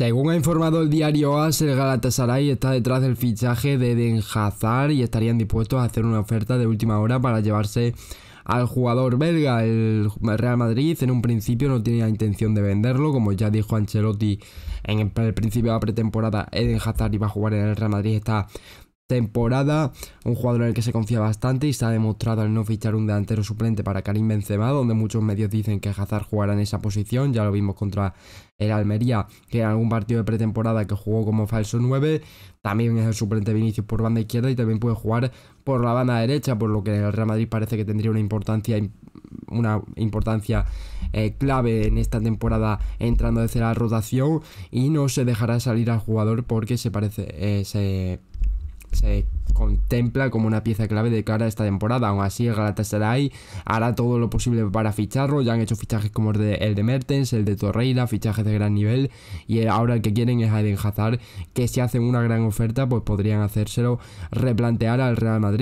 Según ha informado el diario AS, el Galatasaray está detrás del fichaje de Eden Hazard y estarían dispuestos a hacer una oferta de última hora para llevarse al jugador belga. El Real Madrid en un principio no tenía intención de venderlo, como ya dijo Ancelotti en el principio de la pretemporada, Eden Hazard iba a jugar en el Real Madrid, está temporada, un jugador en el que se confía bastante y se ha demostrado al no fichar un delantero suplente para Karim Benzema, donde muchos medios dicen que Hazard jugará en esa posición, ya lo vimos contra el Almería, que en algún partido de pretemporada que jugó como falso 9, también es el suplente de Vinicius por banda izquierda y también puede jugar por la banda derecha, por lo que el Real Madrid parece que tendría una importancia una importancia eh, clave en esta temporada entrando desde la rotación y no se dejará salir al jugador porque se parece eh, se se contempla como una pieza clave de cara a esta temporada. Aún así, el Galatasaray hará todo lo posible para ficharlo. Ya han hecho fichajes como el de, el Mertens, el de Torreira, fichajes de gran nivel. Y ahora el que quieren es Aiden Hazard, que si hacen una gran oferta, pues podrían hacérselo replantear al Real Madrid.